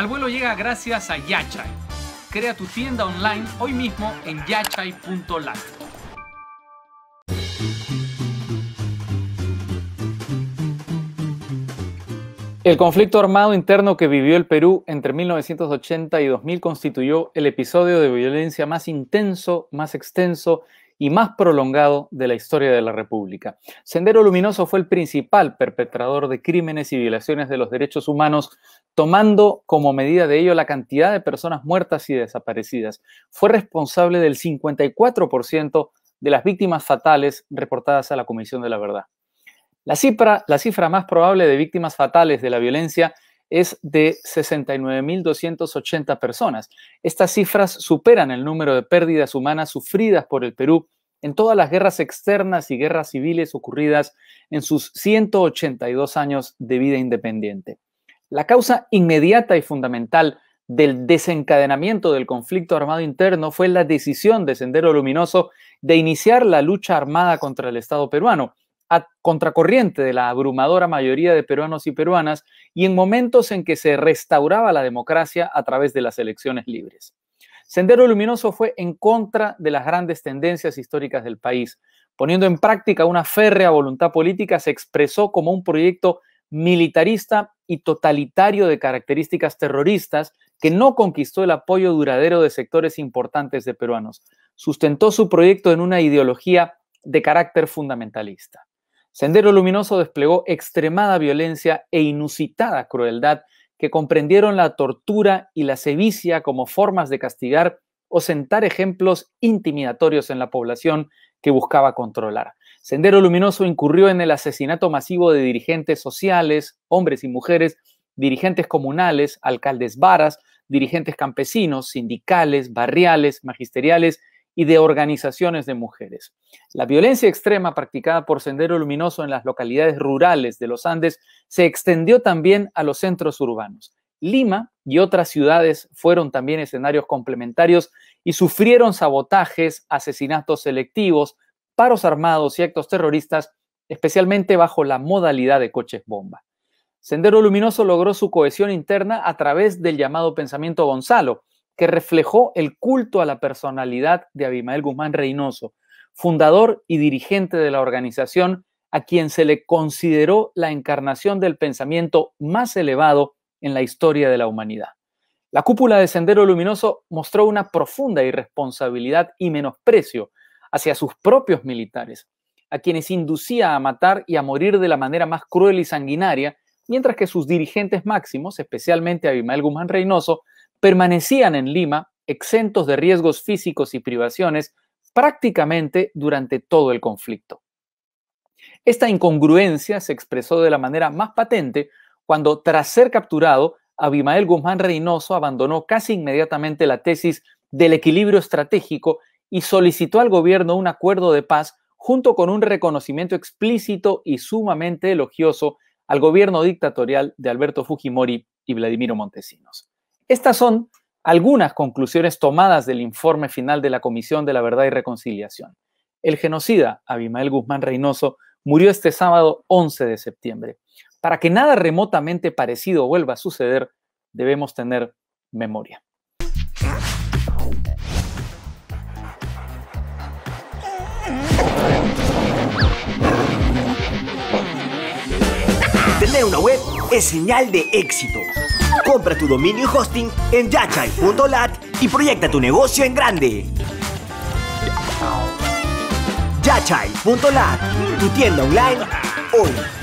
Al vuelo llega gracias a Yachai. Crea tu tienda online hoy mismo en yachai.lat. El conflicto armado interno que vivió el Perú entre 1980 y 2000 constituyó el episodio de violencia más intenso, más extenso y más prolongado de la historia de la República. Sendero Luminoso fue el principal perpetrador de crímenes y violaciones de los derechos humanos, tomando como medida de ello la cantidad de personas muertas y desaparecidas. Fue responsable del 54% de las víctimas fatales reportadas a la Comisión de la Verdad. La cifra, la cifra más probable de víctimas fatales de la violencia es de 69.280 personas. Estas cifras superan el número de pérdidas humanas sufridas por el Perú en todas las guerras externas y guerras civiles ocurridas en sus 182 años de vida independiente. La causa inmediata y fundamental del desencadenamiento del conflicto armado interno fue la decisión de Sendero Luminoso de iniciar la lucha armada contra el Estado peruano, a contracorriente de la abrumadora mayoría de peruanos y peruanas y en momentos en que se restauraba la democracia a través de las elecciones libres. Sendero Luminoso fue en contra de las grandes tendencias históricas del país. Poniendo en práctica una férrea voluntad política, se expresó como un proyecto militarista y totalitario de características terroristas que no conquistó el apoyo duradero de sectores importantes de peruanos. Sustentó su proyecto en una ideología de carácter fundamentalista. Sendero Luminoso desplegó extremada violencia e inusitada crueldad que comprendieron la tortura y la sevicia como formas de castigar o sentar ejemplos intimidatorios en la población que buscaba controlar. Sendero Luminoso incurrió en el asesinato masivo de dirigentes sociales, hombres y mujeres, dirigentes comunales, alcaldes varas, dirigentes campesinos, sindicales, barriales, magisteriales y de organizaciones de mujeres. La violencia extrema practicada por Sendero Luminoso en las localidades rurales de los Andes se extendió también a los centros urbanos. Lima y otras ciudades fueron también escenarios complementarios y sufrieron sabotajes, asesinatos selectivos, paros armados y actos terroristas, especialmente bajo la modalidad de coches bomba. Sendero Luminoso logró su cohesión interna a través del llamado pensamiento Gonzalo, que reflejó el culto a la personalidad de Abimael Guzmán Reynoso, fundador y dirigente de la organización, a quien se le consideró la encarnación del pensamiento más elevado en la historia de la humanidad. La cúpula de Sendero Luminoso mostró una profunda irresponsabilidad y menosprecio hacia sus propios militares, a quienes inducía a matar y a morir de la manera más cruel y sanguinaria, mientras que sus dirigentes máximos, especialmente Abimael Guzmán Reynoso, permanecían en Lima exentos de riesgos físicos y privaciones prácticamente durante todo el conflicto. Esta incongruencia se expresó de la manera más patente cuando, tras ser capturado, Abimael Guzmán Reynoso abandonó casi inmediatamente la tesis del equilibrio estratégico y solicitó al gobierno un acuerdo de paz junto con un reconocimiento explícito y sumamente elogioso al gobierno dictatorial de Alberto Fujimori y Vladimiro Montesinos. Estas son algunas conclusiones tomadas del informe final de la Comisión de la Verdad y Reconciliación. El genocida Abimael Guzmán Reynoso murió este sábado 11 de septiembre. Para que nada remotamente parecido vuelva a suceder, debemos tener memoria. Tener una web es señal de éxito. Compra tu dominio y hosting en yachai.lat y proyecta tu negocio en grande. Yachai.lat, tu tienda online hoy.